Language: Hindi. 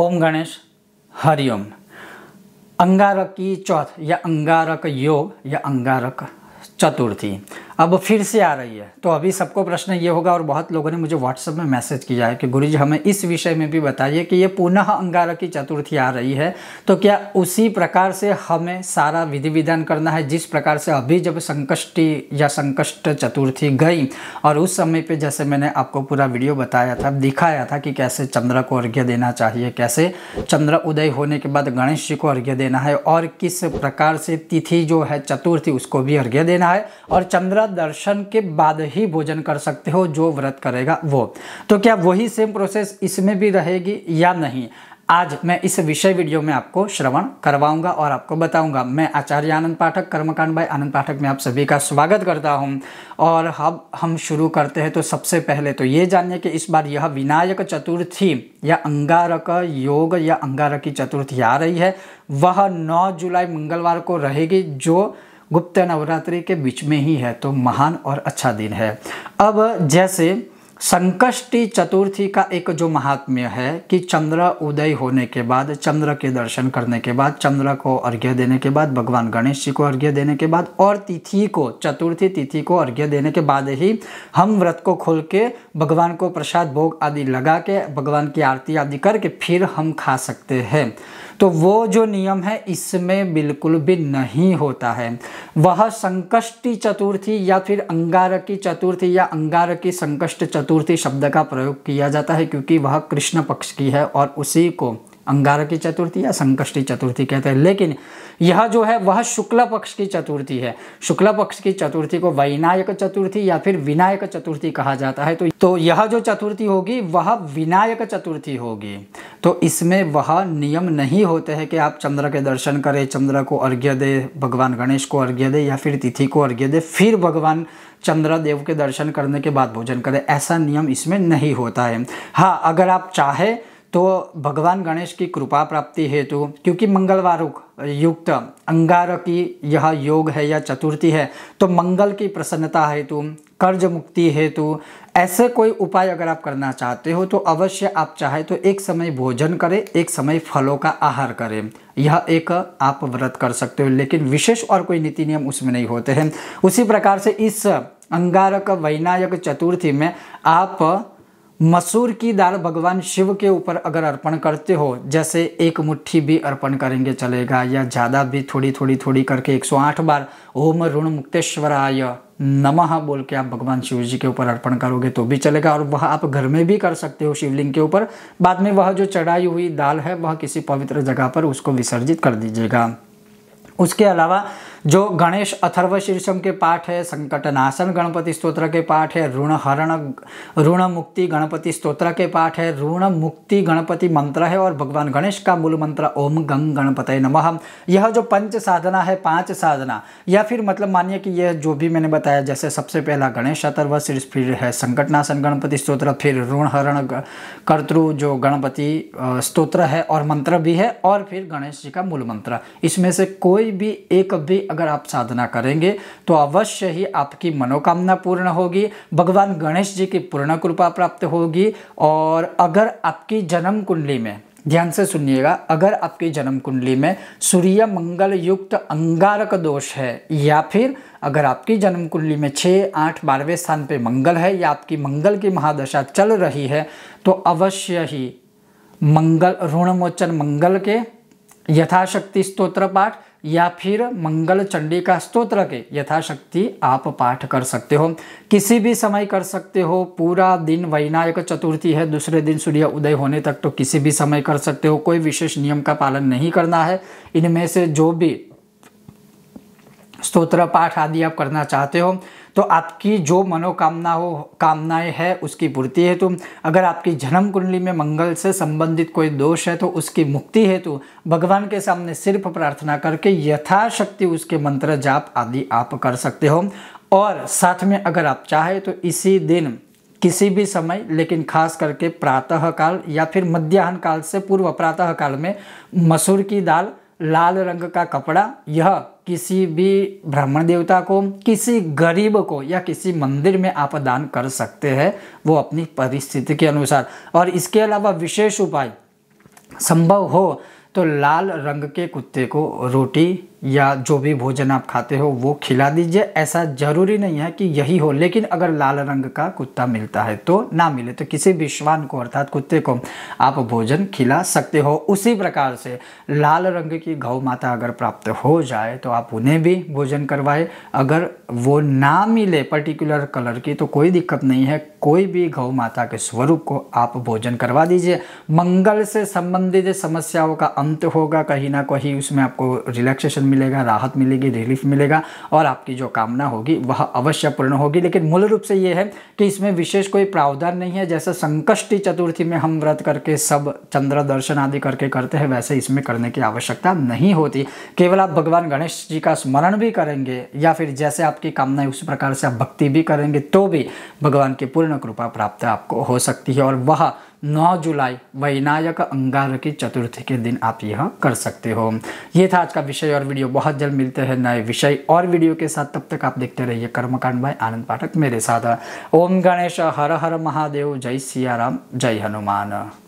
ओम गणेश हरिओम अंगारक की चौथ या अंगारक योग या अंगारक चतुर्थी अब फिर से आ रही है तो अभी सबको प्रश्न ये होगा और बहुत लोगों ने मुझे व्हाट्सएप में मैसेज किया है कि गुरु जी हमें इस विषय में भी बताइए कि ये पुनः अंगारा की चतुर्थी आ रही है तो क्या उसी प्रकार से हमें सारा विधि विधान करना है जिस प्रकार से अभी जब संकष्टी या संकष्ट चतुर्थी गई और उस समय पर जैसे मैंने आपको पूरा वीडियो बताया था दिखाया था कि कैसे चंद्र को अर्घ्य देना चाहिए कैसे चंद्र उदय होने के बाद गणेश जी को अर्घ्य देना है और किस प्रकार से तिथि जो है चतुर्थी उसको भी अर्घ्य देना है और चंद्र दर्शन के बाद ही भोजन कर सकते हो जो व्रत करेगा वो तो क्या वही सेम प्रोसेस इसमें भी रहेगी या नहीं आज मैं इस विषय वीडियो में आपको श्रवण करवाऊंगा और आपको बताऊंगा मैं आचार्य आनंद पाठक कर्मकांड भाई आनंद पाठक में आप सभी का स्वागत करता हूं और हम हम शुरू करते हैं तो सबसे पहले तो ये जानिए कि इस बार यह विनायक चतुर्थी या अंगारक योग या अंगारकी चतुर्थी आ रही है वह 9 जुलाई मंगलवार को रहेगी जो गुप्त नवरात्रि के बीच में ही है तो महान और अच्छा दिन है अब जैसे संकष्टी चतुर्थी का एक जो महात्म्य है कि चंद्र उदय होने के बाद चंद्र के दर्शन करने के बाद चंद्र को अर्घ्य देने के बाद भगवान गणेश जी को अर्घ्य देने के बाद और तिथि को चतुर्थी तिथि को अर्घ्य देने के बाद ही हम व्रत को खोल के भगवान को प्रसाद भोग आदि लगा के भगवान की आरती आदि करके फिर हम खा सकते हैं तो वो जो नियम है इसमें बिल्कुल भी नहीं होता है वह संकष्टी चतुर्थी या फिर अंगारकी चतुर्थी या अंगारकी संकष्ट चतुर्थी शब्द का प्रयोग किया जाता है क्योंकि वह कृष्ण पक्ष की है और उसी को की चतुर्थी या संकष्टी चतुर्थी कहते हैं लेकिन यह जो है वह शुक्ल पक्ष की चतुर्थी है शुक्ल पक्ष की चतुर्थी को वैनायक चतुर्थी या फिर विनायक चतुर्थी कहा जाता है तो तो यह जो चतुर्थी होगी वह विनायक चतुर्थी होगी तो इसमें वह नियम नहीं होते हैं कि आप चंद्र के दर्शन करें चंद्र को अर्घ्य दे भगवान गणेश को अर्घ्य दे या फिर तिथि को अर्घ्य दे फिर भगवान चंद्रदेव के दर्शन करने के बाद भोजन करें ऐसा नियम इसमें नहीं होता है हाँ अगर आप चाहे तो भगवान गणेश की कृपा प्राप्ति हेतु क्योंकि मंगलवार युक्त अंगार की यह योग है या चतुर्थी है तो मंगल की प्रसन्नता हेतु कर्ज मुक्ति हेतु ऐसे कोई उपाय अगर आप करना चाहते हो तो अवश्य आप चाहे तो एक समय भोजन करें एक समय फलों का आहार करें यह एक आप व्रत कर सकते हो लेकिन विशेष और कोई नीति नियम उसमें नहीं होते हैं उसी प्रकार से इस अंगारक वैनायक चतुर्थी में आप मसूर की दाल भगवान शिव के ऊपर अगर अर्पण करते हो जैसे एक मुट्ठी भी अर्पण करेंगे चलेगा या ज़्यादा भी थोड़ी थोड़ी थोड़ी करके 108 बार ओम ऋण मुक्तेश्वराय नमः बोल के आप भगवान शिव जी के ऊपर अर्पण करोगे तो भी चलेगा और वह आप घर में भी कर सकते हो शिवलिंग के ऊपर बाद में वह जो चढ़ाई हुई दाल है वह किसी पवित्र जगह पर उसको विसर्जित कर दीजिएगा उसके अलावा जो गणेश अथर्व शीर्षम के पाठ है संकटनाशन गणपति स्त्रोत्र के पाठ है ऋण हरण ऋण मुक्ति गणपति स्त्रोत्र के पाठ है ऋण मुक्ति गणपति मंत्र है और भगवान गणेश का मूल मंत्र ओम गंग गणपत नमः यह जो पंच साधना है पांच साधना या फिर मतलब मानिए कि यह जो भी मैंने बताया जैसे सबसे पहला गणेश अथर्व शीर्ष फिर है नाशन गणपति स्त्रोत्र फिर ऋण हरण कर्तृ जो गणपति स्त्रोत्र है और मंत्र भी है और फिर गणेश जी का मूल मंत्र इसमें से कोई भी एक भी अगर आप साधना करेंगे तो अवश्य ही आपकी मनोकामना पूर्ण होगी भगवान गणेश जी की पूर्ण कृपा प्राप्त होगी और अगर आपकी जन्म कुंडली में ध्यान से सुनिएगा अगर आपकी जन्म कुंडली में सूर्य मंगल युक्त अंगारक दोष है या फिर अगर आपकी जन्म कुंडली में छः आठ बारहवें स्थान पे मंगल है या आपकी मंगल की महादशा चल रही है तो अवश्य ही मंगल ऋणमोचन मंगल के यथाशक्ति स्तोत्र पाठ या फिर मंगल चंडी का स्तोत्र के यथाशक्ति आप पाठ कर सकते हो किसी भी समय कर सकते हो पूरा दिन वैनायक चतुर्थी है दूसरे दिन सूर्य उदय होने तक तो किसी भी समय कर सकते हो कोई विशेष नियम का पालन नहीं करना है इनमें से जो भी स्तोत्र पाठ आदि आप करना चाहते हो तो आपकी जो मनोकामना हो कामनाएं है उसकी पूर्ति हेतु अगर आपकी जन्म कुंडली में मंगल से संबंधित कोई दोष है तो उसकी मुक्ति हेतु भगवान के सामने सिर्फ प्रार्थना करके यथाशक्ति उसके मंत्र जाप आदि आप कर सकते हो और साथ में अगर आप चाहे तो इसी दिन किसी भी समय लेकिन खास करके प्रातः काल या फिर मध्याह्न काल से पूर्व प्रातः काल में मसूर की दाल लाल रंग का कपड़ा यह किसी भी ब्राह्मण देवता को किसी गरीब को या किसी मंदिर में आप दान कर सकते हैं वो अपनी परिस्थिति के अनुसार और इसके अलावा विशेष उपाय संभव हो तो लाल रंग के कुत्ते को रोटी या जो भी भोजन आप खाते हो वो खिला दीजिए ऐसा ज़रूरी नहीं है कि यही हो लेकिन अगर लाल रंग का कुत्ता मिलता है तो ना मिले तो किसी भी श्वान को अर्थात कुत्ते को आप भोजन खिला सकते हो उसी प्रकार से लाल रंग की गौ माता अगर प्राप्त हो जाए तो आप उन्हें भी भोजन करवाए अगर वो ना मिले पर्टिकुलर कलर की तो कोई दिक्कत नहीं है कोई भी गौ माता के स्वरूप को आप भोजन करवा दीजिए मंगल से संबंधित समस्याओं का अंत होगा कहीं ना कहीं उसमें आपको रिलैक्सेशन मिलेगा राहत मिलेगी रिलीफ मिलेगा और आपकी जो कामना होगी वह अवश्य पूर्ण होगी लेकिन मूल रूप से ये है कि इसमें विशेष कोई प्रावधान नहीं है जैसे संकष्टी चतुर्थी में हम व्रत करके सब चंद्र दर्शन आदि करके करते हैं वैसे इसमें करने की आवश्यकता नहीं होती केवल आप भगवान गणेश जी का स्मरण भी करेंगे या फिर जैसे आपकी कामना है उस प्रकार से आप भक्ति भी करेंगे तो भी भगवान की पूर्ण कृपा प्राप्त आपको हो सकती है और वह नौ जुलाई वैनायक अंगार की चतुर्थी के दिन आप यह कर सकते हो ये था आज का विषय और वीडियो बहुत जल्द मिलते हैं नए विषय और वीडियो के साथ तब तक आप देखते रहिए कर्मकांड भाई आनंद पाठक मेरे साथ ओम गणेश हर हर महादेव जय सियाराम जय हनुमान